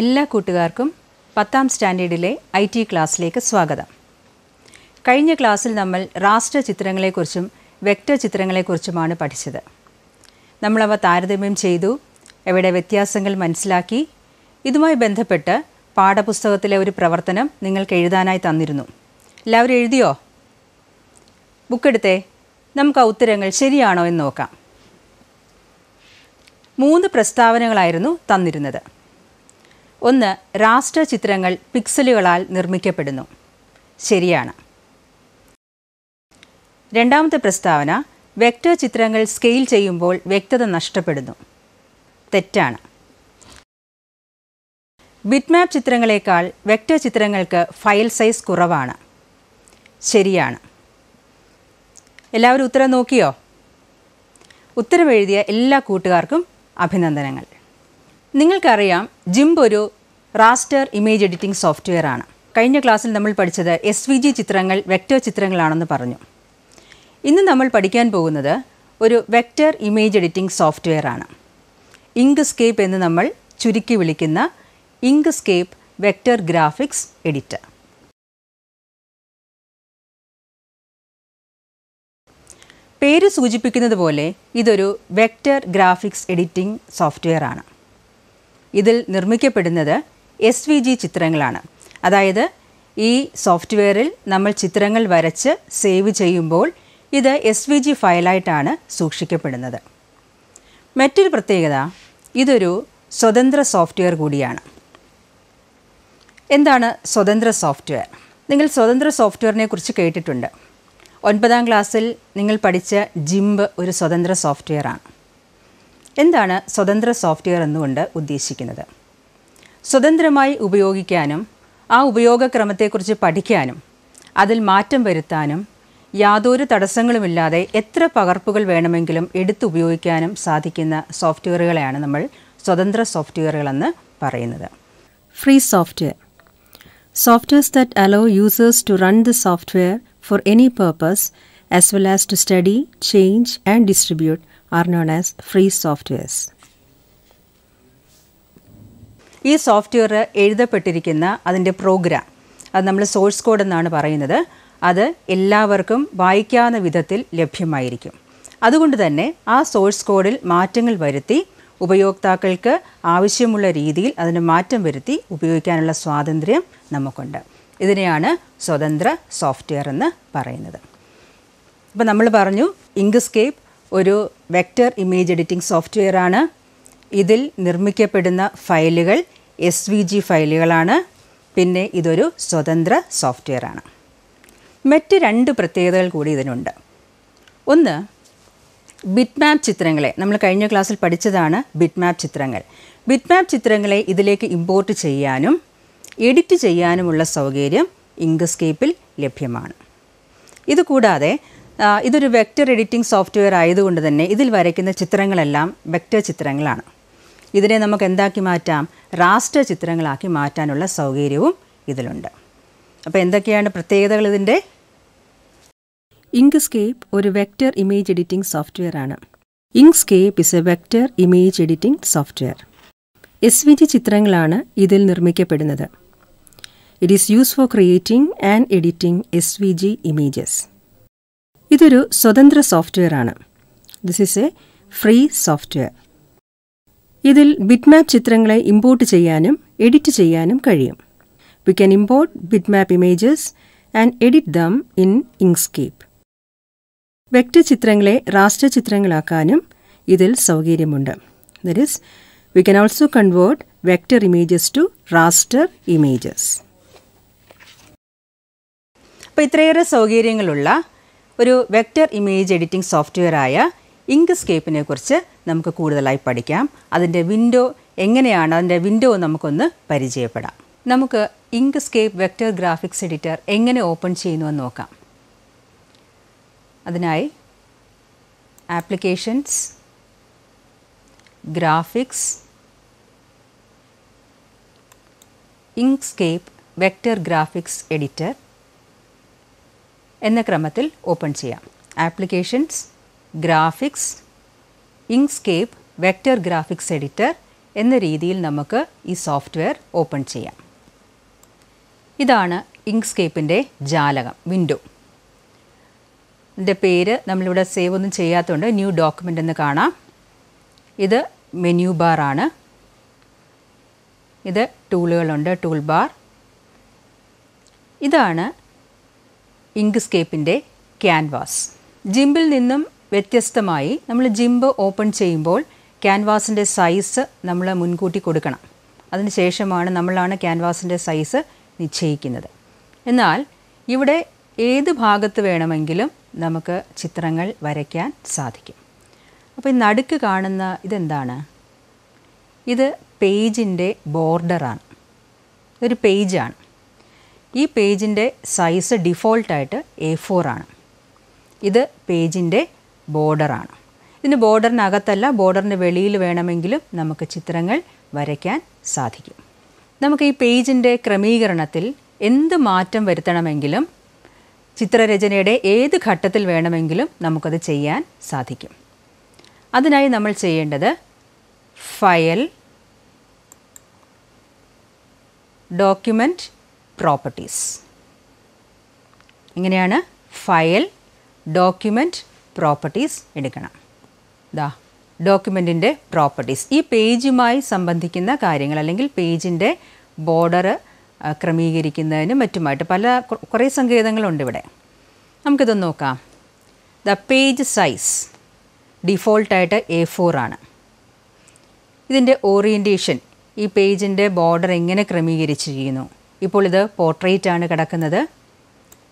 എല്ലാ കൂട്ടുകാർക്കും പത്താം സ്റ്റാൻഡേർഡിലെ ഐ ടി ക്ലാസ്സിലേക്ക് സ്വാഗതം കഴിഞ്ഞ ക്ലാസ്സിൽ നമ്മൾ റാസ്റ്റർ ചിത്രങ്ങളെക്കുറിച്ചും വെക്റ്റർ ചിത്രങ്ങളെക്കുറിച്ചുമാണ് പഠിച്ചത് നമ്മളവ താരതമ്യം ചെയ്തു എവിടെ വ്യത്യാസങ്ങൾ മനസ്സിലാക്കി ഇതുമായി ബന്ധപ്പെട്ട് പാഠപുസ്തകത്തിലെ ഒരു പ്രവർത്തനം നിങ്ങൾക്ക് എഴുതാനായി തന്നിരുന്നു എല്ലാവരും എഴുതിയോ ബുക്കെടുത്തേ നമുക്ക് ആ ഉത്തരങ്ങൾ ശരിയാണോ എന്ന് നോക്കാം മൂന്ന് പ്രസ്താവനകളായിരുന്നു തന്നിരുന്നത് ഒന്ന് രാഷ്ട്ര ചിത്രങ്ങൾ പിക്സലുകളാൽ നിർമ്മിക്കപ്പെടുന്നു ശരിയാണ് രണ്ടാമത്തെ പ്രസ്താവന വെക്ടർ ചിത്രങ്ങൾ സ്കെയിൽ ചെയ്യുമ്പോൾ വ്യക്തത നഷ്ടപ്പെടുന്നു തെറ്റാണ് ബിറ്റ്മാപ്പ് ചിത്രങ്ങളേക്കാൾ വെക്ടർ ചിത്രങ്ങൾക്ക് ഫയൽ സൈസ് കുറവാണ് ശരിയാണ് എല്ലാവരും ഉത്തരം നോക്കിയോ ഉത്തരമെഴുതിയ എല്ലാ കൂട്ടുകാർക്കും അഭിനന്ദനങ്ങൾ നിങ്ങൾക്കറിയാം ജിംബ് ഒരു റാസ്റ്റർ ഇമേജ് എഡിറ്റിംഗ് സോഫ്റ്റ്വെയർ ആണ് കഴിഞ്ഞ ക്ലാസ്സിൽ നമ്മൾ പഠിച്ചത് എസ് വി ജി ചിത്രങ്ങൾ വെക്റ്റർ ചിത്രങ്ങളാണെന്ന് പറഞ്ഞു ഇന്ന് നമ്മൾ പഠിക്കാൻ പോകുന്നത് ഒരു വെക്റ്റർ ഇമേജ് എഡിറ്റിംഗ് സോഫ്റ്റ്വെയർ ആണ് ഇങ്ക് സ്കേപ്പ് എന്ന് നമ്മൾ ചുരുക്കി വിളിക്കുന്ന Inkscape vector graphics editor പേര് സൂചിപ്പിക്കുന്നത് പോലെ ഇതൊരു വെക്റ്റർ ഗ്രാഫിക്സ് എഡിറ്റിംഗ് സോഫ്റ്റ്വെയർ ആണ് ഇതിൽ നിർമ്മിക്കപ്പെടുന്നത് എസ് വി ജി ചിത്രങ്ങളാണ് അതായത് ഈ സോഫ്റ്റ്വെയറിൽ നമ്മൾ ചിത്രങ്ങൾ വരച്ച് സേവ് ചെയ്യുമ്പോൾ ഇത് എസ് വി ജി ഫയലായിട്ടാണ് സൂക്ഷിക്കപ്പെടുന്നത് മറ്റൊരു പ്രത്യേകത ഇതൊരു സ്വതന്ത്ര സോഫ്റ്റ്വെയർ കൂടിയാണ് എന്താണ് സ്വതന്ത്ര സോഫ്റ്റ്വെയർ നിങ്ങൾ സ്വതന്ത്ര സോഫ്റ്റ്വെയറിനെ കുറിച്ച് കേട്ടിട്ടുണ്ട് ഒൻപതാം ക്ലാസ്സിൽ നിങ്ങൾ പഠിച്ച ജിംബ് ഒരു സ്വതന്ത്ര സോഫ്റ്റ്വെയറാണ് എന്താണ് സ്വതന്ത്ര സോഫ്റ്റ്വെയർ എന്നുകൊണ്ട് ഉദ്ദേശിക്കുന്നത് സ്വതന്ത്രമായി ഉപയോഗിക്കാനും ആ ഉപയോഗക്രമത്തെക്കുറിച്ച് പഠിക്കാനും അതിൽ മാറ്റം വരുത്താനും യാതൊരു തടസ്സങ്ങളുമില്ലാതെ എത്ര പകർപ്പുകൾ വേണമെങ്കിലും എടുത്ത് ഉപയോഗിക്കാനും സാധിക്കുന്ന സോഫ്റ്റ്വെയറുകളെയാണ് നമ്മൾ സ്വതന്ത്ര സോഫ്റ്റ്വെയറുകളെന്ന് പറയുന്നത് free software softwares that allow users to run the software for any purpose as well as to study change and distribute are known as free softwares ഈ സോഫ്റ്റ്വെയർ എഴുതപ്പെട്ടിരിക്കുന്ന അതിൻ്റെ പ്രോഗ്രാം അത് നമ്മൾ സോഴ്സ് കോഡ് എന്നാണ് പറയുന്നത് അത് എല്ലാവർക്കും വായിക്കാവുന്ന വിധത്തിൽ ലഭ്യമായിരിക്കും അതുകൊണ്ട് തന്നെ ആ സോഴ്സ് കോഡിൽ മാറ്റങ്ങൾ വരുത്തി ഉപയോക്താക്കൾക്ക് ആവശ്യമുള്ള രീതിയിൽ അതിന് മാറ്റം വരുത്തി ഉപയോഗിക്കാനുള്ള സ്വാതന്ത്ര്യം നമുക്കുണ്ട് ഇതിനെയാണ് സ്വതന്ത്ര സോഫ്റ്റ്വെയർ എന്ന് പറയുന്നത് അപ്പോൾ നമ്മൾ പറഞ്ഞു ഇങ്ക്സ്കേപ്പ് ഒരു വെക്റ്റർ ഇമേജ് എഡിറ്റിംഗ് സോഫ്റ്റ്വെയർ ആണ് ഇതിൽ നിർമ്മിക്കപ്പെടുന്ന ഫയലുകൾ എസ് വി ജി ഫയലുകളാണ് പിന്നെ ഇതൊരു സ്വതന്ത്ര സോഫ്റ്റ്വെയർ ആണ് മറ്റ് രണ്ട് പ്രത്യേകതകൾ കൂടി ഇതിനുണ്ട് ഒന്ന് ബിറ്റ് മാപ്പ് ചിത്രങ്ങളെ നമ്മൾ കഴിഞ്ഞ ക്ലാസ്സിൽ പഠിച്ചതാണ് ബിറ്റ് മാപ്പ് ചിത്രങ്ങൾ ബിറ്റ് മാപ്പ് ചിത്രങ്ങളെ ഇതിലേക്ക് ഇമ്പോർട്ട് ചെയ്യാനും എഡിറ്റ് ചെയ്യാനുമുള്ള സൗകര്യം ഇങ്കസ്കേപ്പിൽ ലഭ്യമാണ് ഇതുകൂടാതെ ഇതൊരു വെക്റ്റർ എഡിറ്റിംഗ് സോഫ്റ്റ്വെയർ ആയതുകൊണ്ട് തന്നെ ഇതിൽ വരയ്ക്കുന്ന ചിത്രങ്ങളെല്ലാം വെക്റ്റർ ചിത്രങ്ങളാണ് ഇതിനെ നമുക്ക് എന്താക്കി മാറ്റാം റാസ്റ്റർ ചിത്രങ്ങളാക്കി മാറ്റാനുള്ള സൗകര്യവും ഇതിലുണ്ട് അപ്പോൾ എന്തൊക്കെയാണ് പ്രത്യേകതകൾ ഇതിൻ്റെ ഇങ്ക്സ്കേപ്പ് ഒരു വെക്റ്റർ ഇമേജ് എഡിറ്റിംഗ് സോഫ്റ്റ്വെയർ ആണ് Inkscape is a vector image editing software S V G ചിത്രങ്ങളാണ് ഇതിൽ നിർമ്മിക്കപ്പെടുന്നത് it is use for creating and editing S V G images ഇതൊരു സ്വതന്ത്ര സോഫ്റ്റ്വെയർ ആണ് this is a free software ഇതിൽ bitmap ചിത്രങ്ങളെ import ചെയ്യാനും എഡിറ്റ് ചെയ്യാനും കഴിയും we can import bitmap images and edit them in Inkscape vector ചിത്രങ്ങളെ raster ചിത്രങ്ങളാക്കാനും ഇതിൽ സൗകര്യമുണ്ട് that is we can also convert vector images to raster images അപ്പോൾ ഇത്രയേറെ സൗകര്യങ്ങളുള്ള ഒരു വെക്റ്റർ ഇമേജ് എഡിറ്റിംഗ് സോഫ്റ്റ്വെയറായ ഇങ്ക്സ്കേപ്പിനെ കുറിച്ച് നമുക്ക് കൂടുതലായി പഠിക്കാം അതിൻ്റെ വിൻഡോ എങ്ങനെയാണ് അതിൻ്റെ വിൻഡോ നമുക്കൊന്ന് പരിചയപ്പെടാം നമുക്ക് ഇങ്ക്സ്കേപ്പ് വെക്റ്റർ ഗ്രാഫിക്സ് എഡിറ്റർ എങ്ങനെ ഓപ്പൺ ചെയ്യുന്നുവെന്ന് നോക്കാം അതിനായി applications graphics Inkscape vector graphics editor എന്ന ക്രമത്തിൽ ഓപ്പൺ ചെയ്യാം applications graphics Inkscape vector graphics editor എന്ന രീതിയിൽ നമുക്ക് ഈ സോഫ്റ്റ്വെയർ ഓപ്പൺ ചെയ്യാം ഇതാണ് ഇങ്സ്കേപ്പിൻ്റെ ജാലകം വിൻഡോ ഇതിൻ്റെ പേര് നമ്മളിവിടെ സേവ് ഒന്നും ചെയ്യാത്തതുകൊണ്ട് ന്യൂ ഡോക്യുമെൻ്റ് എന്ന് കാണാം ഇത് മെനു ആണ് ഇത് ടൂളുകളുണ്ട് ടൂൾ ബാർ ഇതാണ് ഇങ്ക്സ്കേപ്പിൻ്റെ ക്യാൻവാസ് ജിംബിൽ നിന്നും വ്യത്യസ്തമായി നമ്മൾ ജിംബ് ഓപ്പൺ ചെയ്യുമ്പോൾ ക്യാൻവാസിൻ്റെ സൈസ് നമ്മൾ മുൻകൂട്ടി കൊടുക്കണം അതിനുശേഷമാണ് നമ്മളാണ് ക്യാൻവാസിൻ്റെ സൈസ് നിശ്ചയിക്കുന്നത് എന്നാൽ ഇവിടെ ഏത് ഭാഗത്ത് വേണമെങ്കിലും നമുക്ക് ചിത്രങ്ങൾ വരയ്ക്കാൻ സാധിക്കും അപ്പോൾ ഈ നടുക്ക് കാണുന്ന ഇതെന്താണ് ഇത് പേജിൻ്റെ ബോർഡറാണ് ഇതൊരു പേജാണ് ഈ പേജിൻ്റെ സൈസ് ഡിഫോൾട്ടായിട്ട് എ ഫോർ ആണ് ഇത് പേജിൻ്റെ ബോർഡറാണ് ഇതിന് ബോർഡറിനകത്തല്ല ബോർഡറിൻ്റെ വെളിയിൽ വേണമെങ്കിലും നമുക്ക് ചിത്രങ്ങൾ വരയ്ക്കാൻ സാധിക്കും നമുക്ക് ഈ പേജിൻ്റെ ക്രമീകരണത്തിൽ എന്ത് മാറ്റം വരുത്തണമെങ്കിലും ചിത്രരചനയുടെ ഏത് ഘട്ടത്തിൽ വേണമെങ്കിലും നമുക്കത് ചെയ്യാൻ സാധിക്കും അതിനായി നമ്മൾ ചെയ്യേണ്ടത് ഫയൽ ഡോക്യുമെൻറ്റ് പ്രോപ്പർട്ടീസ് ഇങ്ങനെയാണ് ഫയൽ ഡോക്യുമെൻറ്റ് പ്രോപ്പർട്ടീസ് എടുക്കണം ദാ ഡോക്യുമെൻറ്റിൻ്റെ പ്രോപ്പർട്ടീസ് ഈ പേജുമായി സംബന്ധിക്കുന്ന കാര്യങ്ങൾ അല്ലെങ്കിൽ പേജിൻ്റെ ബോർഡർ ക്രമീകരിക്കുന്നതിനും മറ്റുമായിട്ട് പല കുറേ സങ്കേതങ്ങളുണ്ട് ഇവിടെ നമുക്കിതൊന്ന് നോക്കാം ദ പേജ് സൈസ് ഡിഫോൾട്ടായിട്ട് എ ഫോർ ആണ് ഇതിൻ്റെ ഓറിയൻറ്റേഷൻ ഈ പേജിൻ്റെ ബോർഡർ എങ്ങനെ ക്രമീകരിച്ചിരിക്കുന്നു ഇപ്പോൾ ഇത് പോർട്രേറ്റ് ആണ് കിടക്കുന്നത്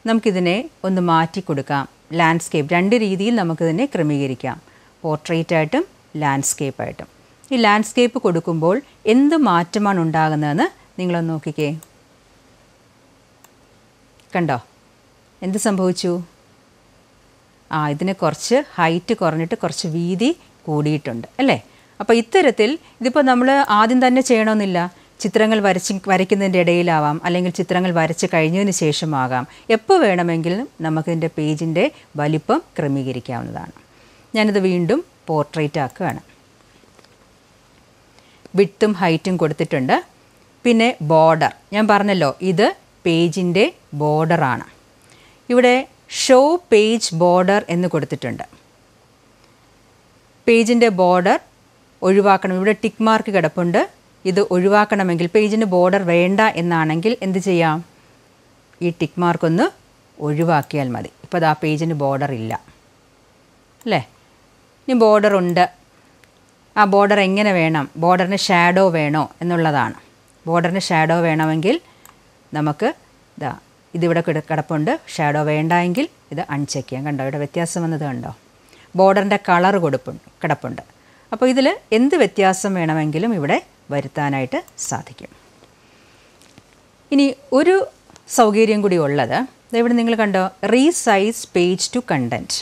നമുക്കിതിനെ ഒന്ന് മാറ്റി കൊടുക്കാം ലാൻഡ്സ്കേപ്പ് രണ്ട് രീതിയിൽ നമുക്കിതിനെ ക്രമീകരിക്കാം പോർട്രേറ്റ് ആയിട്ടും ലാൻഡ്സ്കേപ്പായിട്ടും ഈ ലാൻഡ്സ്കേപ്പ് കൊടുക്കുമ്പോൾ എന്ത് മാറ്റമാണ് ഉണ്ടാകുന്നതെന്ന് നിങ്ങളൊന്ന് നോക്കിക്കേ കണ്ടോ എന്ത് സംഭവിച്ചു ആ ഇതിന് കുറച്ച് ഹൈറ്റ് കുറഞ്ഞിട്ട് കുറച്ച് വീതി കൂടിയിട്ടുണ്ട് അല്ലേ അപ്പോൾ ഇത്തരത്തിൽ ഇതിപ്പോൾ നമ്മൾ ആദ്യം തന്നെ ചെയ്യണമെന്നില്ല ചിത്രങ്ങൾ വരച്ച് വരയ്ക്കുന്നതിൻ്റെ ഇടയിലാവാം അല്ലെങ്കിൽ ചിത്രങ്ങൾ വരച്ച് കഴിഞ്ഞതിന് ശേഷമാകാം എപ്പോൾ വേണമെങ്കിലും നമുക്കിതിൻ്റെ പേജിൻ്റെ വലിപ്പം ക്രമീകരിക്കാവുന്നതാണ് ഞാനിത് വീണ്ടും പോർട്രേറ്റ് ആക്കുകയാണ് വിട്ടും ഹൈറ്റും കൊടുത്തിട്ടുണ്ട് പിന്നെ ബോർഡർ ഞാൻ പറഞ്ഞല്ലോ ഇത് പേജിൻ്റെ ബോർഡറാണ് ഇവിടെ ഷോ പേജ് ബോർഡർ എന്ന് കൊടുത്തിട്ടുണ്ട് പേജിൻ്റെ ബോർഡർ ഒഴിവാക്കണം ഇവിടെ ടിക്ക് മാർക്ക് കിടപ്പുണ്ട് ഇത് ഒഴിവാക്കണമെങ്കിൽ പേജിന് ബോർഡർ വേണ്ട എന്നാണെങ്കിൽ എന്ത് ചെയ്യാം ഈ ടിക്ക് മാർക്കൊന്ന് ഒഴിവാക്കിയാൽ മതി ഇപ്പോൾ ആ പേജിന് ബോർഡർ ഇല്ല അല്ലേ ഇനി ബോർഡർ ഉണ്ട് ആ ബോർഡർ എങ്ങനെ വേണം ബോർഡറിന് ഷാഡോ വേണോ എന്നുള്ളതാണ് ബോർഡറിന് ഷാഡോ വേണമെങ്കിൽ നമുക്ക് ഇതാ ഇതിവിടെ കിടപ്പുണ്ട് ഷാഡോ വേണ്ട എങ്കിൽ ഇത് അൺചെക്ക് ചെയ്യാം കണ്ടോ ഇവിടെ വ്യത്യാസം വന്നത് കണ്ടോ ബോർഡറിൻ്റെ കളർ കൊടുപ്പുണ്ട് കിടപ്പുണ്ട് അപ്പോൾ ഇതിൽ എന്ത് വ്യത്യാസം വേണമെങ്കിലും ഇവിടെ വരുത്താനായിട്ട് സാധിക്കും ഇനി ഒരു സൗകര്യം കൂടി ഉള്ളത് ഇവിടെ നിങ്ങൾ കണ്ടോ റീസൈസ് പേജ് ടു കണ്ടൻറ്റ്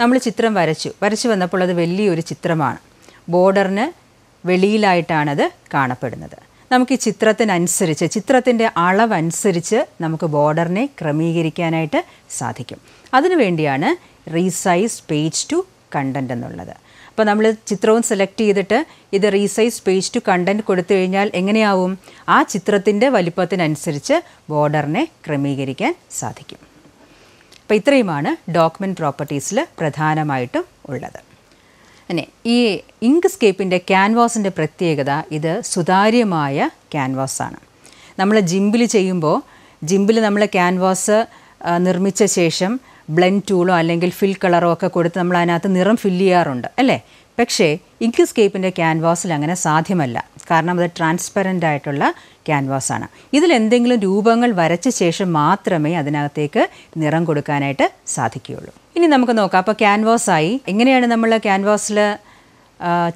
നമ്മൾ ചിത്രം വരച്ചു വരച്ചു വന്നപ്പോൾ അത് വലിയൊരു ചിത്രമാണ് ബോർഡറിന് വെളിയിലായിട്ടാണത് കാണപ്പെടുന്നത് നമുക്ക് ഈ ചിത്രത്തിനനുസരിച്ച് ചിത്രത്തിൻ്റെ അളവനുസരിച്ച് നമുക്ക് ബോർഡറിനെ ക്രമീകരിക്കാനായിട്ട് സാധിക്കും അതിനുവേണ്ടിയാണ് റീസൈസ് പേജ് ടു കണ്ടൻറ്റ് എന്നുള്ളത് അപ്പോൾ നമ്മൾ ചിത്രവും സെലക്ട് ചെയ്തിട്ട് ഇത് റീസൈസ് പേജ് ടു കണ്ടൻറ്റ് കൊടുത്തു കഴിഞ്ഞാൽ എങ്ങനെയാവും ആ ചിത്രത്തിൻ്റെ വലിപ്പത്തിനനുസരിച്ച് ബോർഡറിനെ ക്രമീകരിക്കാൻ സാധിക്കും അപ്പോൾ ഇത്രയുമാണ് ഡോക്യുമെൻറ്റ് പ്രോപ്പർട്ടീസിൽ പ്രധാനമായിട്ടും ഉള്ളത് പിന്നെ ഈ ഇങ്ക് സ്കേപ്പിൻ്റെ ക്യാൻവാസിൻ്റെ പ്രത്യേകത ഇത് സുതാര്യമായ ക്യാൻവാസാണ് നമ്മൾ ജിമ്പിൽ ചെയ്യുമ്പോൾ ജിമ്പിൽ നമ്മൾ ക്യാൻവാസ് നിർമ്മിച്ച ശേഷം ബ്ലെൻഡ് ടൂളോ അല്ലെങ്കിൽ ഫിൽ കളറോ ഒക്കെ കൊടുത്ത് നമ്മൾ അതിനകത്ത് നിറം ഫില്ല് ചെയ്യാറുണ്ട് അല്ലേ പക്ഷേ ഇങ്ക്യുസ്കേപ്പിൻ്റെ ക്യാൻവാസിൽ അങ്ങനെ സാധ്യമല്ല കാരണം അത് ട്രാൻസ്പെറൻ്റ് ആയിട്ടുള്ള ക്യാൻവാസാണ് ഇതിലെന്തെങ്കിലും രൂപങ്ങൾ വരച്ച ശേഷം മാത്രമേ അതിനകത്തേക്ക് നിറം കൊടുക്കാനായിട്ട് സാധിക്കുകയുള്ളൂ ഇനി നമുക്ക് നോക്കാം അപ്പോൾ ക്യാൻവാസായി എങ്ങനെയാണ് നമ്മൾ ക്യാൻവാസിൽ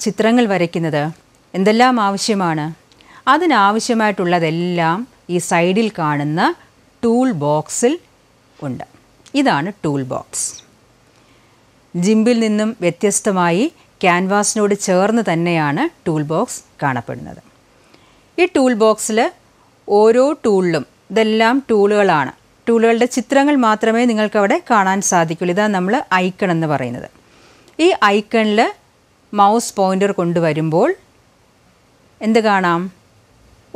ചിത്രങ്ങൾ വരയ്ക്കുന്നത് എന്തെല്ലാം ആവശ്യമാണ് അതിനാവശ്യമായിട്ടുള്ളതെല്ലാം ഈ സൈഡിൽ കാണുന്ന ടൂൾ ബോക്സിൽ ഉണ്ട് ഇതാണ് ടൂൾ ബോക്സ് ജിംബിൽ നിന്നും വ്യത്യസ്തമായി ക്യാൻവാസിനോട് ചേർന്ന് തന്നെയാണ് ടൂൾ ബോക്സ് കാണപ്പെടുന്നത് ഈ ടൂൾ ബോക്സിൽ ഓരോ ടൂളിലും ഇതെല്ലാം ടൂളുകളാണ് ടൂളുകളുടെ ചിത്രങ്ങൾ മാത്രമേ നിങ്ങൾക്കവിടെ കാണാൻ സാധിക്കുള്ളൂ ഇതാണ് നമ്മൾ ഐക്കൺ എന്ന് പറയുന്നത് ഈ ഐക്കണിൽ മൗസ് പോയിൻ്റർ കൊണ്ടുവരുമ്പോൾ എന്ത് കാണാം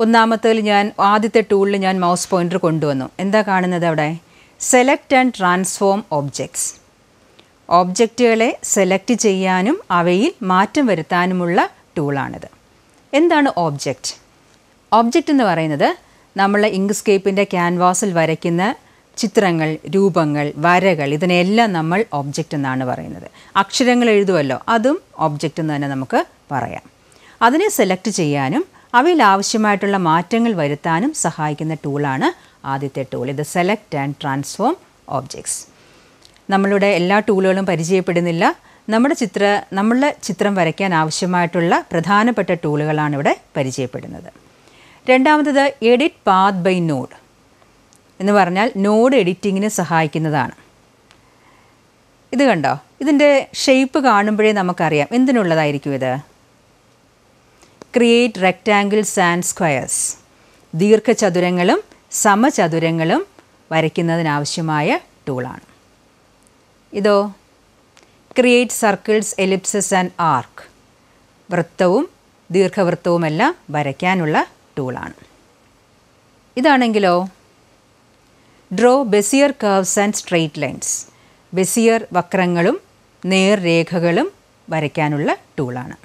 ഒന്നാമത്തേൽ ഞാൻ ആദ്യത്തെ ടൂളിൽ ഞാൻ മൗസ് പോയിൻ്റർ കൊണ്ടുവന്നു എന്താ കാണുന്നത് അവിടെ സെലക്ട് ആൻഡ് ട്രാൻസ്ഫോം ഒബ്ജക്ട്സ് ഓബ്ജക്റ്റുകളെ സെലക്ട് ചെയ്യാനും അവയിൽ മാറ്റം വരുത്താനുമുള്ള ടൂളാണിത് എന്താണ് ഓബ്ജക്റ്റ് ഓബ്ജക്റ്റ് എന്ന് പറയുന്നത് നമ്മൾ ഇങ്ക്സ്കേപ്പിൻ്റെ ക്യാൻവാസിൽ വരയ്ക്കുന്ന ചിത്രങ്ങൾ രൂപങ്ങൾ വരകൾ ഇതിനെല്ലാം നമ്മൾ ഓബ്ജക്റ്റ് എന്നാണ് പറയുന്നത് അക്ഷരങ്ങൾ എഴുതുമല്ലോ അതും ഓബ്ജക്റ്റ് എന്ന് തന്നെ നമുക്ക് പറയാം അതിനെ സെലക്ട് ചെയ്യാനും അവയിൽ ആവശ്യമായിട്ടുള്ള മാറ്റങ്ങൾ വരുത്താനും സഹായിക്കുന്ന ടൂളാണ് ആദ്യത്തെ ടൂൾ ഇത് സെലക്ട് ആൻഡ് ട്രാൻസ്ഫോം ഓബ്ജെക്ട്സ് നമ്മളുടെ എല്ലാ ടൂളുകളും പരിചയപ്പെടുന്നില്ല നമ്മുടെ ചിത്ര നമ്മളുടെ ചിത്രം വരയ്ക്കാൻ ആവശ്യമായിട്ടുള്ള പ്രധാനപ്പെട്ട ടൂളുകളാണ് ഇവിടെ പരിചയപ്പെടുന്നത് രണ്ടാമത്തത് എഡിറ്റ് പാത്ത് ബൈ നോഡ് എന്ന് പറഞ്ഞാൽ നോഡ് എഡിറ്റിങ്ങിന് സഹായിക്കുന്നതാണ് ഇത് കണ്ടോ ഇതിൻ്റെ ഷേപ്പ് കാണുമ്പോഴേ നമുക്കറിയാം എന്തിനുള്ളതായിരിക്കും ഇത് ക്രിയേറ്റ് റെക്റ്റാങ്കിൾസ് ആൻഡ് സ്ക്വയേഴ്സ് ദീർഘചതുരങ്ങളും സമചതുരങ്ങളും വരയ്ക്കുന്നതിനാവശ്യമായ ടൂളാണ് ഇതോ create circles ellipses and arc വൃത്തവും ദീർഘവൃത്തവുമെല്ലാം വരയ്ക്കാനുള്ള ടൂളാണ് ഇതാണെങ്കിലോ draw Bezier curves and straight lines Bezier വക്രങ്ങളും നേർരേഖകളും വരയ്ക്കാനുള്ള ടൂളാണ്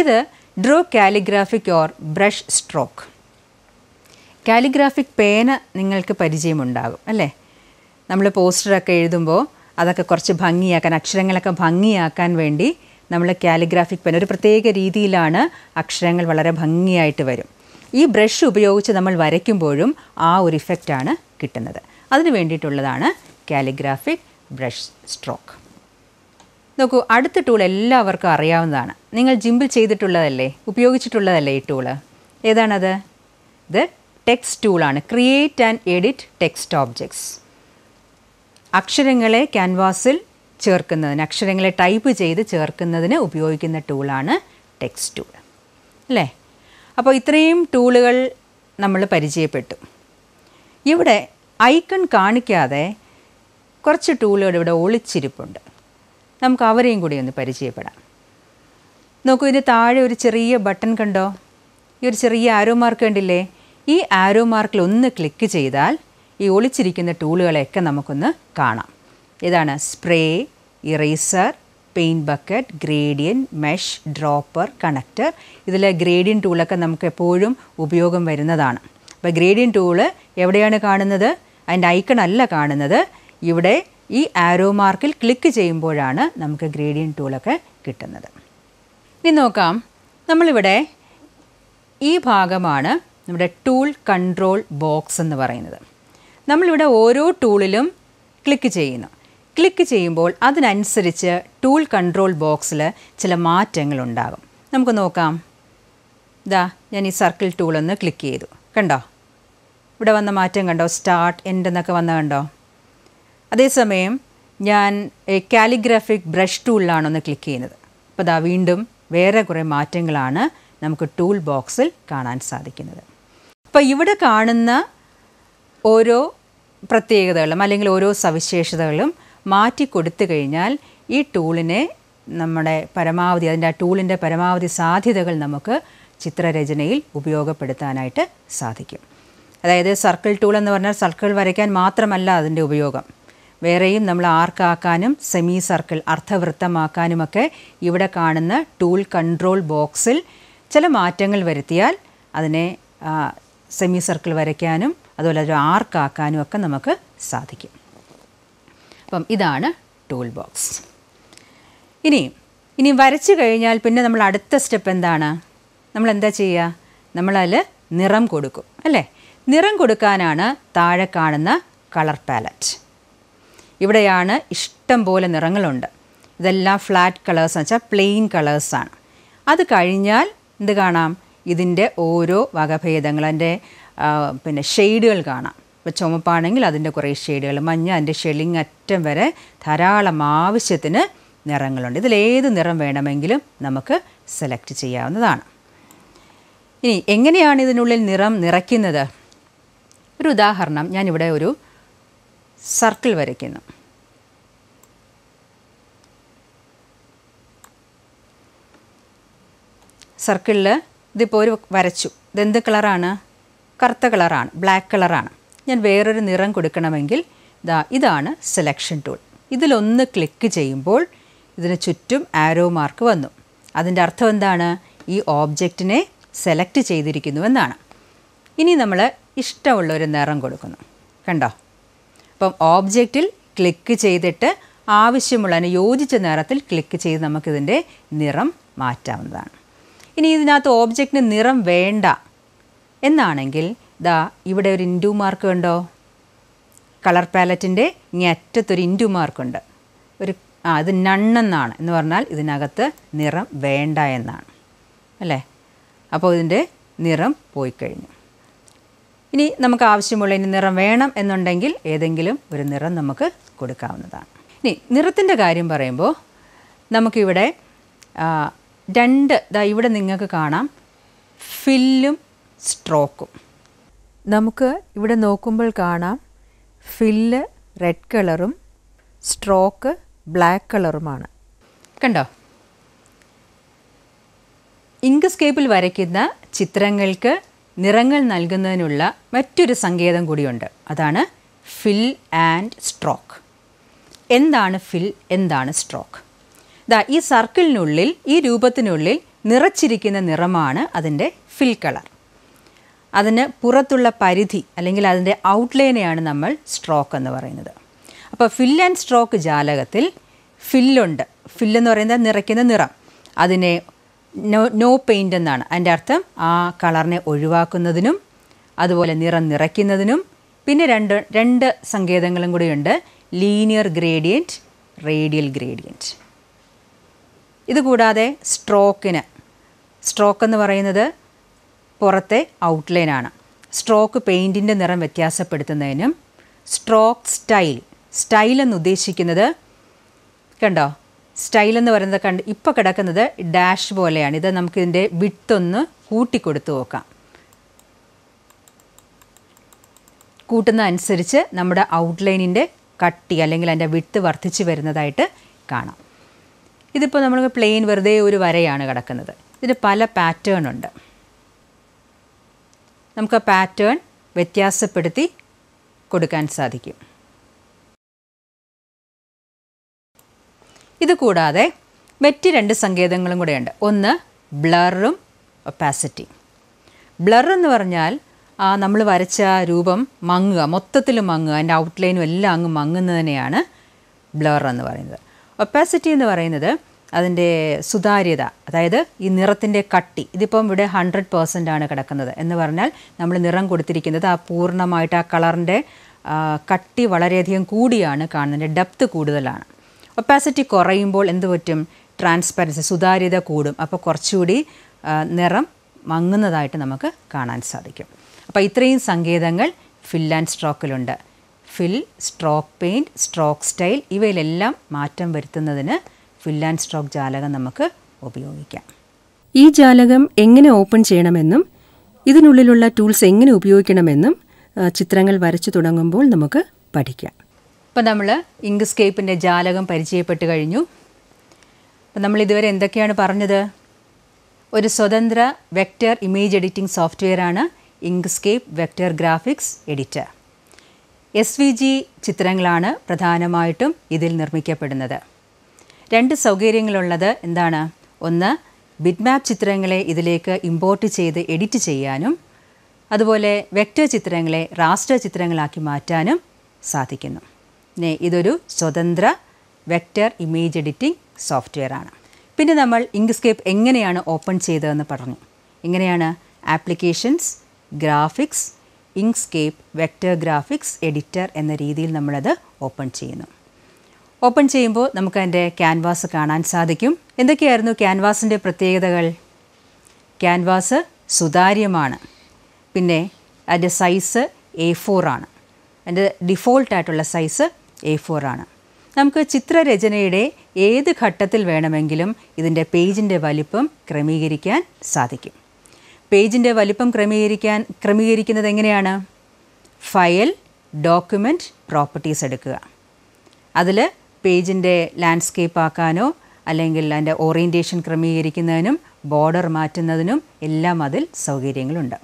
ഇത് draw calligraphic or brush stroke calligraphic പേന നിങ്ങൾക്ക് പരിചയമുണ്ടാകും അല്ലേ നമ്മൾ പോസ്റ്ററൊക്കെ എഴുതുമ്പോൾ അതൊക്കെ കുറച്ച് ഭംഗിയാക്കാൻ അക്ഷരങ്ങളൊക്കെ ഭംഗിയാക്കാൻ വേണ്ടി നമ്മൾ കാലിഗ്രാഫിക് പേന ഒരു പ്രത്യേക രീതിയിലാണ് അക്ഷരങ്ങൾ വളരെ ഭംഗിയായിട്ട് വരും ഈ ബ്രഷ് ഉപയോഗിച്ച് നമ്മൾ വരയ്ക്കുമ്പോഴും ആ ഒരു ഇഫക്റ്റാണ് കിട്ടുന്നത് അതിന് വേണ്ടിയിട്ടുള്ളതാണ് കാലിഗ്രാഫിക് ബ്രഷ് സ്ട്രോക്ക് നോക്കൂ അടുത്ത ടൂൾ എല്ലാവർക്കും അറിയാവുന്നതാണ് നിങ്ങൾ ജിമ്പിൾ ചെയ്തിട്ടുള്ളതല്ലേ ഉപയോഗിച്ചിട്ടുള്ളതല്ലേ ഈ ടൂള് ഏതാണത് ഇത് ടെക്സ്റ്റ് ടൂളാണ് create and edit text objects അക്ഷരങ്ങളെ ക്യാൻവാസിൽ ചേർക്കുന്നതിന് അക്ഷരങ്ങളെ ടൈപ്പ് ചെയ്ത് ചേർക്കുന്നതിന് ഉപയോഗിക്കുന്ന ടൂളാണ് ടെക്സ്റ്റ് ടൂൾ അല്ലേ അപ്പോൾ ഇത്രയും ടൂളുകൾ നമ്മൾ പരിചയപ്പെട്ടു ഇവിടെ ഐക്കൺ കാണിക്കാതെ കുറച്ച് ടൂളുകൾ ഇവിടെ ഒളിച്ചിരിപ്പുണ്ട് നമുക്ക് അവരെയും കൂടി ഒന്ന് പരിചയപ്പെടാം നോക്കൂ ഇതിന് താഴെ ഒരു ചെറിയ ബട്ടൺ കണ്ടോ ഈ ഒരു ചെറിയ ആരോ മാർക്ക് കണ്ടില്ലേ ഈ ആരോ മാർക്കിൽ ഒന്ന് ക്ലിക്ക് ചെയ്താൽ ഈ ഒളിച്ചിരിക്കുന്ന ടൂളുകളെയൊക്കെ നമുക്കൊന്ന് കാണാം ഇതാണ് spray eraser paint bucket gradient mesh dropper connector ഇതിലെ ഗ്രേഡിയൻ ടൂളൊക്കെ നമുക്ക് എപ്പോഴും ഉപയോഗം വരുന്നതാണ് അപ്പോൾ ഗ്രേഡിയൻ ടൂള് എവിടെയാണ് കാണുന്നത് അതിൻ്റെ ഐക്കൺ അല്ല കാണുന്നത് ഇവിടെ ഈ ആരോ മാർക്കിൽ ക്ലിക്ക് ചെയ്യുമ്പോഴാണ് നമുക്ക് ഗ്രേഡിയൻ ടൂളൊക്കെ കിട്ടുന്നത് ഇനി നോക്കാം നമ്മളിവിടെ ഈ ഭാഗമാണ് നമ്മുടെ ടൂൾ കൺട്രോൾ ബോക്സ് എന്ന് പറയുന്നത് നമ്മളിവിടെ ഓരോ ടൂളിലും ക്ലിക്ക് ചെയ്യുന്നു ക്ലിക്ക് ചെയ്യുമ്പോൾ അതിനനുസരിച്ച് ടൂൾ കൺട്രോൾ ബോക്സിൽ ചില മാറ്റങ്ങൾ ഉണ്ടാകും നമുക്ക് നോക്കാം ഇതാ ഞാൻ ഈ സർക്കിൾ ടൂൾ ഒന്ന് ക്ലിക്ക് ചെയ്തു കണ്ടോ ഇവിടെ വന്ന മാറ്റം കണ്ടോ സ്റ്റാർട്ട് എൻഡ് എന്നൊക്കെ വന്ന കണ്ടോ അതേസമയം ഞാൻ കാലിഗ്രാഫിക് ബ്രഷ് ടൂളിലാണ് ഒന്ന് ക്ലിക്ക് ചെയ്യുന്നത് അപ്പോൾ അതാ വീണ്ടും വേറെ കുറേ മാറ്റങ്ങളാണ് നമുക്ക് ടൂൾ ബോക്സിൽ കാണാൻ സാധിക്കുന്നത് അപ്പോൾ ഇവിടെ കാണുന്ന ഓരോ പ്രത്യേകതകളും അല്ലെങ്കിൽ ഓരോ സവിശേഷതകളും മാറ്റി കൊടുത്തു കഴിഞ്ഞാൽ ഈ ടൂളിനെ നമ്മുടെ പരമാവധി അതിൻ്റെ ആ ടൂളിൻ്റെ പരമാവധി സാധ്യതകൾ നമുക്ക് ചിത്രരചനയിൽ ഉപയോഗപ്പെടുത്താനായിട്ട് സാധിക്കും അതായത് സർക്കിൾ ടൂൾ എന്ന് പറഞ്ഞാൽ സർക്കിൾ വരയ്ക്കാൻ മാത്രമല്ല അതിൻ്റെ ഉപയോഗം വേറെയും നമ്മൾ ആർക്കാക്കാനും സെമി സർക്കിൾ അർത്ഥവൃത്തമാക്കാനുമൊക്കെ ഇവിടെ കാണുന്ന ടൂൾ കൺട്രോൾ ബോക്സിൽ ചില മാറ്റങ്ങൾ വരുത്തിയാൽ അതിനെ സെമി സർക്കിൾ വരയ്ക്കാനും അതുപോലെ ഒരു ആർക്കാക്കാനും ഒക്കെ നമുക്ക് സാധിക്കും അപ്പം ഇതാണ് ടൂൾ ബോക്സ് ഇനി ഇനി വരച്ചു കഴിഞ്ഞാൽ പിന്നെ നമ്മൾ അടുത്ത സ്റ്റെപ്പ് എന്താണ് നമ്മൾ എന്താ ചെയ്യുക നമ്മളതിൽ നിറം കൊടുക്കും അല്ലേ നിറം കൊടുക്കാനാണ് താഴെ കാണുന്ന കളർ പാലറ്റ് ഇവിടെയാണ് ഇഷ്ടം പോലെ നിറങ്ങളുണ്ട് ഇതെല്ലാം ഫ്ലാറ്റ് കളേഴ്സ് എന്ന് വെച്ചാൽ പ്ലെയിൻ കളേഴ്സാണ് അത് കഴിഞ്ഞാൽ എന്ത് കാണാം ഇതിൻ്റെ ഓരോ വകഭേദങ്ങൾ അതിൻ്റെ പിന്നെ ഷെയ്ഡുകൾ കാണാം ഇപ്പോൾ ചുമപ്പാണെങ്കിൽ അതിൻ്റെ കുറേ ഷെയ്ഡുകൾ മഞ്ഞ അതിൻ്റെ ഷെളിങ് അറ്റം വരെ ധാരാളം ആവശ്യത്തിന് നിറങ്ങളുണ്ട് ഇതിലേത് നിറം വേണമെങ്കിലും നമുക്ക് സെലക്ട് ചെയ്യാവുന്നതാണ് ഇനി എങ്ങനെയാണ് ഇതിനുള്ളിൽ നിറം നിറയ്ക്കുന്നത് ഒരു ഉദാഹരണം ഞാനിവിടെ ഒരു സർക്കിൾ വരയ്ക്കുന്നു സർക്കിളിൽ ഇതിപ്പോൾ ഒരു വരച്ചു ഇതെന്ത് കളറാണ് കറുത്ത കളറാണ് ബ്ലാക്ക് കളറാണ് ഞാൻ വേറൊരു നിറം കൊടുക്കണമെങ്കിൽ ഇതാ ഇതാണ് സെലക്ഷൻ ടൂൾ ഇതിലൊന്ന് ക്ലിക്ക് ചെയ്യുമ്പോൾ ഇതിന് ചുറ്റും ആരോ മാർക്ക് വന്നു അതിൻ്റെ അർത്ഥം എന്താണ് ഈ ഓബ്ജക്റ്റിനെ സെലക്ട് ചെയ്തിരിക്കുന്നുവെന്നാണ് ഇനി നമ്മൾ ഇഷ്ടമുള്ള ഒരു നിറം കൊടുക്കുന്നു കണ്ടോ അപ്പം ഓബ്ജക്റ്റിൽ ക്ലിക്ക് ചെയ്തിട്ട് ആവശ്യമുള്ള യോജിച്ച നിറത്തിൽ ക്ലിക്ക് ചെയ്ത് നമുക്കിതിൻ്റെ നിറം മാറ്റാവുന്നതാണ് ഇനി ഇതിനകത്ത് ഓബ്ജക്റ്റിന് നിറം വേണ്ട എന്നാണെങ്കിൽ ദാ ഇവിടെ ഒരു ഇൻഡു മാർക്ക് ഉണ്ടോ കളർ പാലറ്റിൻ്റെ ഇനി അറ്റത്തൊരു ഇൻഡു മാർക്കുണ്ട് ഒരു ആ അത് നണ്ണെന്നാണ് എന്ന് പറഞ്ഞാൽ ഇതിനകത്ത് നിറം വേണ്ട എന്നാണ് അല്ലേ അപ്പോൾ ഇതിൻ്റെ നിറം പോയി കഴിഞ്ഞു ഇനി നമുക്ക് ആവശ്യമുള്ള ഇനി നിറം വേണം എന്നുണ്ടെങ്കിൽ ഏതെങ്കിലും ഒരു നിറം നമുക്ക് കൊടുക്കാവുന്നതാണ് ഇനി നിറത്തിൻ്റെ കാര്യം പറയുമ്പോൾ നമുക്കിവിടെ രണ്ട് ദാ ഇവിടെ നിങ്ങൾക്ക് കാണാം ഫില്ലും സ്ട്രോക്കും നമുക്ക് ഇവിടെ നോക്കുമ്പോൾ കാണാം ഫില്ല് റെഡ് കളറും സ്ട്രോക്ക് ബ്ലാക്ക് കളറുമാണ് കണ്ടോ ഇങ്ക് സ്കേപ്പിൽ വരയ്ക്കുന്ന ചിത്രങ്ങൾക്ക് നിറങ്ങൾ നൽകുന്നതിനുള്ള മറ്റൊരു സങ്കേതം കൂടിയുണ്ട് അതാണ് ഫിൽ ആൻഡ് സ്ട്രോക്ക് എന്താണ് ഫിൽ എന്താണ് സ്ട്രോക്ക് ദാ ഈ സർക്കിളിനുള്ളിൽ ഈ രൂപത്തിനുള്ളിൽ നിറച്ചിരിക്കുന്ന നിറമാണ് അതിൻ്റെ ഫിൽ കളർ അതിന് പുറത്തുള്ള പരിധി അല്ലെങ്കിൽ അതിൻ്റെ ഔട്ട്ലൈനെയാണ് നമ്മൾ സ്ട്രോക്ക് എന്ന് പറയുന്നത് അപ്പോൾ ഫിൽ ആൻഡ് സ്ട്രോക്ക് ജാലകത്തിൽ ഫില്ലുണ്ട് ഫില്ലെന്ന് പറയുന്നത് നിറയ്ക്കുന്ന നിറം അതിനെ നോ നോ പെയിൻ്റ് എന്നാണ് അതിൻ്റെ അർത്ഥം ആ കളറിനെ ഒഴിവാക്കുന്നതിനും അതുപോലെ നിറം നിറയ്ക്കുന്നതിനും പിന്നെ രണ്ട് രണ്ട് സങ്കേതങ്ങളും കൂടിയുണ്ട് ലീനിയർ ഗ്രേഡിയൻറ്റ് റേഡിയൽ ഗ്രേഡിയൻറ്റ് ഇതുകൂടാതെ സ്ട്രോക്കിന് സ്ട്രോക്ക് എന്ന് പറയുന്നത് പുറത്തെ ഔട്ട്ലൈനാണ് സ്ട്രോക്ക് പെയിൻറ്റിൻ്റെ നിറം വ്യത്യാസപ്പെടുത്തുന്നതിനും സ്ട്രോക്ക് സ്റ്റൈൽ സ്റ്റൈൽ എന്ന് ഉദ്ദേശിക്കുന്നത് കണ്ടോ സ്റ്റൈൽ എന്ന് പറയുന്നത് കണ്ട് ഇപ്പോൾ കിടക്കുന്നത് ഡാഷ് പോലെയാണ് ഇത് നമുക്കിതിൻ്റെ വിട്ടൊന്ന് കൂട്ടിക്കൊടുത്തു നോക്കാം കൂട്ടുന്ന അനുസരിച്ച് നമ്മുടെ ഔട്ട്ലൈനിൻ്റെ കട്ടി അല്ലെങ്കിൽ അതിൻ്റെ വിട്ട് വർദ്ധിച്ചു വരുന്നതായിട്ട് കാണാം ഇതിപ്പോൾ നമ്മൾ പ്ലെയിൻ വെറുതെ ഒരു വരയാണ് കിടക്കുന്നത് ഇതിന് പല പാറ്റേൺ ഉണ്ട് നമുക്ക് പാറ്റേൺ വ്യത്യാസപ്പെടുത്തി കൊടുക്കാൻ സാധിക്കും ഇതുകൂടാതെ മറ്റ് രണ്ട് സങ്കേതങ്ങളും കൂടെയുണ്ട് ഒന്ന് ബ്ലറും ഒപ്പാസിറ്റി ബ്ലർ എന്ന് പറഞ്ഞാൽ ആ നമ്മൾ വരച്ച രൂപം മങ്ങുക മൊത്തത്തിൽ മങ്ങുക അതിൻ്റെ ഔട്ട്ലൈനും എല്ലാം അങ്ങ് മങ്ങുന്നതിനെയാണ് ബ്ലർ എന്ന് പറയുന്നത് ഒപ്പാസിറ്റി എന്ന് പറയുന്നത് അതിൻ്റെ സുതാര്യത അതായത് ഈ നിറത്തിൻ്റെ കട്ടി ഇതിപ്പം ഇവിടെ ഹൺഡ്രഡ് പേഴ്സൻ്റ് ആണ് കിടക്കുന്നത് എന്ന് പറഞ്ഞാൽ നമ്മൾ നിറം കൊടുത്തിരിക്കുന്നത് ആ പൂർണ്ണമായിട്ട് ആ കളറിൻ്റെ കട്ടി വളരെയധികം കൂടിയാണ് കാണുന്നത് ഡെപ്ത് കൂടുതലാണ് ഒപ്പാസിറ്റി കുറയുമ്പോൾ എന്ത് പറ്റും ട്രാൻസ്പെറൻസി സുതാര്യത കൂടും അപ്പോൾ കുറച്ചുകൂടി നിറം മങ്ങുന്നതായിട്ട് നമുക്ക് കാണാൻ സാധിക്കും അപ്പോൾ ഇത്രയും സങ്കേതങ്ങൾ ഫിൽ ആൻഡ് സ്ട്രോക്കിലുണ്ട് fill stroke paint stroke style ഇവയിലെല്ലാം മാറ്റം വരുത്തുന്നതിന് ഫിൽ ആൻഡ് സ്ട്രോക്ക് ജാലകം നമുക്ക് ഉപയോഗിക്കാം ഈ ജാലകം എങ്ങനെ ഓപ്പൺ ചെയ്യണമെന്നും ഇതിനുള്ളിലുള്ള ടൂൾസ് എങ്ങനെ ഉപയോഗിക്കണമെന്നും ചിത്രങ്ങൾ വരച്ചു തുടങ്ങുമ്പോൾ നമുക്ക് പഠിക്കാം ഇപ്പം നമ്മൾ ഇങ്ക്സ്കേപ്പിൻ്റെ ജാലകം പരിചയപ്പെട്ട് കഴിഞ്ഞു അപ്പം നമ്മൾ ഇതുവരെ എന്തൊക്കെയാണ് പറഞ്ഞത് ഒരു സ്വതന്ത്ര വെക്റ്റർ ഇമേജ് എഡിറ്റിംഗ് സോഫ്റ്റ്വെയറാണ് Inkscape vector graphics editor S V G ചിത്രങ്ങളാണ് പ്രധാനമായിട്ടും ഇതിൽ നിർമ്മിക്കപ്പെടുന്നത് രണ്ട് സൗകര്യങ്ങളുള്ളത് എന്താണ് ഒന്ന് ബിറ്റ് മാപ്പ് ചിത്രങ്ങളെ ഇതിലേക്ക് ഇമ്പോർട്ട് ചെയ്ത് എഡിറ്റ് ചെയ്യാനും അതുപോലെ വെക്റ്റർ ചിത്രങ്ങളെ റാസ്റ്റർ ചിത്രങ്ങളാക്കി മാറ്റാനും സാധിക്കുന്നു പിന്നെ ഇതൊരു സ്വതന്ത്ര വെക്റ്റർ ഇമേജ് എഡിറ്റിംഗ് സോഫ്റ്റ്വെയർ ആണ് പിന്നെ നമ്മൾ ഇങ്ക്സ്കേപ്പ് എങ്ങനെയാണ് ഓപ്പൺ ചെയ്തതെന്ന് പറഞ്ഞു എങ്ങനെയാണ് applications graphics Inkscape vector graphics editor എന്ന രീതിയിൽ നമ്മളത് ഓപ്പൺ ചെയ്യുന്നു ഓപ്പൺ ചെയ്യുമ്പോൾ നമുക്ക് അതിൻ്റെ ക്യാൻവാസ് കാണാൻ സാധിക്കും എന്തൊക്കെയായിരുന്നു ക്യാൻവാസിൻ്റെ പ്രത്യേകതകൾ ക്യാൻവാസ് സുതാര്യമാണ് പിന്നെ അതിൻ്റെ സൈസ് എ ഫോറാണ് അതിൻ്റെ ഡിഫോൾട്ടായിട്ടുള്ള സൈസ് എ ഫോറാണ് നമുക്ക് ചിത്രരചനയുടെ ഏത് ഘട്ടത്തിൽ വേണമെങ്കിലും ഇതിൻ്റെ പേജിൻ്റെ വലിപ്പം ക്രമീകരിക്കാൻ സാധിക്കും പേജിൻ്റെ വലിപ്പം ക്രമീകരിക്കാൻ ക്രമീകരിക്കുന്നത് എങ്ങനെയാണ് ഫയൽ ഡോക്യുമെൻറ്റ് പ്രോപ്പർട്ടീസ് എടുക്കുക അതിൽ പേജിൻ്റെ ലാൻഡ്സ്കേപ്പ് ആക്കാനോ അല്ലെങ്കിൽ അതിൻ്റെ ഓറിയൻറ്റേഷൻ ക്രമീകരിക്കുന്നതിനും ബോർഡർ മാറ്റുന്നതിനും എല്ലാം അതിൽ സൗകര്യങ്ങളുണ്ട്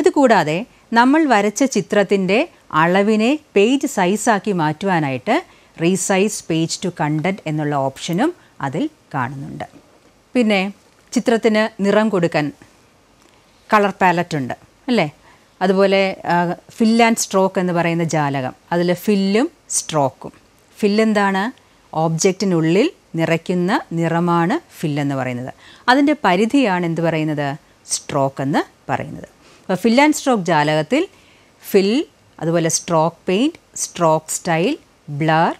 ഇതുകൂടാതെ നമ്മൾ വരച്ച ചിത്രത്തിൻ്റെ അളവിനെ പേജ് സൈസാക്കി മാറ്റുവാനായിട്ട് റീസൈസ് പേജ് ടു കണ്ടൻറ്റ് എന്നുള്ള ഓപ്ഷനും അതിൽ കാണുന്നുണ്ട് പിന്നെ ചിത്രത്തിന് നിറം കൊടുക്കാൻ കളർ പാലറ്റ് ഉണ്ട് അല്ലേ അതുപോലെ ഫിൽ ആൻഡ് സ്ട്രോക്ക് എന്ന് പറയുന്ന ജാലകം അതിൽ ഫില്ലും സ്ട്രോക്കും ഫില്ലെന്താണ് ഓബ്ജക്റ്റിനുള്ളിൽ നിറയ്ക്കുന്ന നിറമാണ് ഫില്ലെന്ന് പറയുന്നത് അതിൻ്റെ പരിധിയാണ് എന്ത് പറയുന്നത് സ്ട്രോക്ക് എന്ന് പറയുന്നത് അപ്പോൾ ഫിൽ ആൻഡ് സ്ട്രോക്ക് ജാലകത്തിൽ ഫിൽ അതുപോലെ stroke paint stroke style blur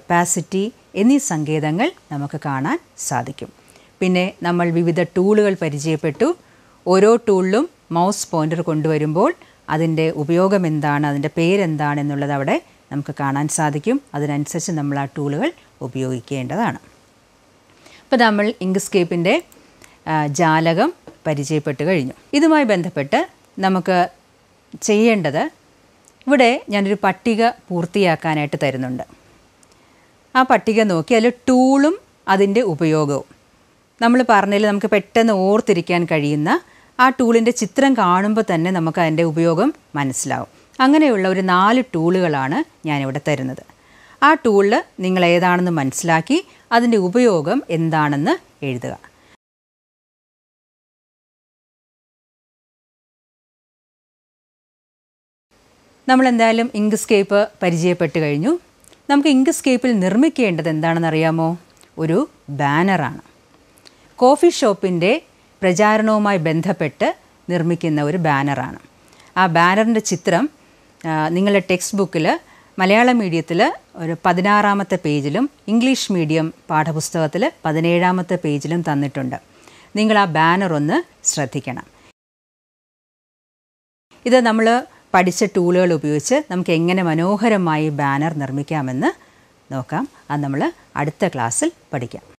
opacity എന്നീ സങ്കേതങ്ങൾ നമുക്ക് കാണാൻ സാധിക്കും പിന്നെ നമ്മൾ വിവിധ ടൂളുകൾ പരിചയപ്പെട്ടു ഓരോ ടൂളിലും മൗസ് പോയിൻ്റർ കൊണ്ടുവരുമ്പോൾ അതിൻ്റെ ഉപയോഗം എന്താണ് അതിൻ്റെ പേരെന്താണ് എന്നുള്ളത് അവിടെ നമുക്ക് കാണാൻ സാധിക്കും അതിനനുസരിച്ച് നമ്മൾ ആ ടൂളുകൾ ഉപയോഗിക്കേണ്ടതാണ് ഇപ്പോൾ നമ്മൾ ഇങ്ക്സ്കേപ്പിൻ്റെ ജാലകം പരിചയപ്പെട്ട് കഴിഞ്ഞു ഇതുമായി ബന്ധപ്പെട്ട് നമുക്ക് ചെയ്യേണ്ടത് ഇവിടെ ഞാനൊരു പട്ടിക പൂർത്തിയാക്കാനായിട്ട് തരുന്നുണ്ട് ആ പട്ടിക നോക്കി അതിൽ ടൂളും അതിൻ്റെ ഉപയോഗവും നമ്മൾ പറഞ്ഞതിൽ നമുക്ക് പെട്ടെന്ന് ഓർത്തിരിക്കാൻ കഴിയുന്ന ആ ടൂളിൻ്റെ ചിത്രം കാണുമ്പോൾ തന്നെ നമുക്ക് അതിൻ്റെ ഉപയോഗം മനസ്സിലാവും അങ്ങനെയുള്ള ഒരു നാല് ടൂളുകളാണ് ഞാനിവിടെ തരുന്നത് ആ ടൂളിൽ നിങ്ങൾ ഏതാണെന്ന് മനസ്സിലാക്കി അതിൻ്റെ ഉപയോഗം എന്താണെന്ന് എഴുതുക നമ്മൾ എന്തായാലും ഇങ്ക്സ്കേപ്പ് പരിചയപ്പെട്ട് കഴിഞ്ഞു നമുക്ക് ഇങ്ക്സ്കേപ്പിൽ നിർമ്മിക്കേണ്ടത് എന്താണെന്ന് അറിയാമോ ഒരു ബാനറാണ് കോഫി ഷോപ്പിൻ്റെ പ്രചാരണവുമായി ബന്ധപ്പെട്ട് നിർമ്മിക്കുന്ന ഒരു ബാനറാണ് ആ ബാനറിൻ്റെ ചിത്രം നിങ്ങളുടെ ടെക്സ്റ്റ് ബുക്കിൽ മലയാള മീഡിയത്തിൽ ഒരു പതിനാറാമത്തെ പേജിലും ഇംഗ്ലീഷ് മീഡിയം പാഠപുസ്തകത്തിൽ പതിനേഴാമത്തെ പേജിലും തന്നിട്ടുണ്ട് നിങ്ങൾ ആ ബാനർ ഒന്ന് ശ്രദ്ധിക്കണം ഇത് നമ്മൾ പഠിച്ച ടൂളുകൾ ഉപയോഗിച്ച് നമുക്ക് എങ്ങനെ മനോഹരമായി ബാനർ നിർമ്മിക്കാമെന്ന് നോക്കാം അത് നമ്മൾ അടുത്ത ക്ലാസ്സിൽ പഠിക്കാം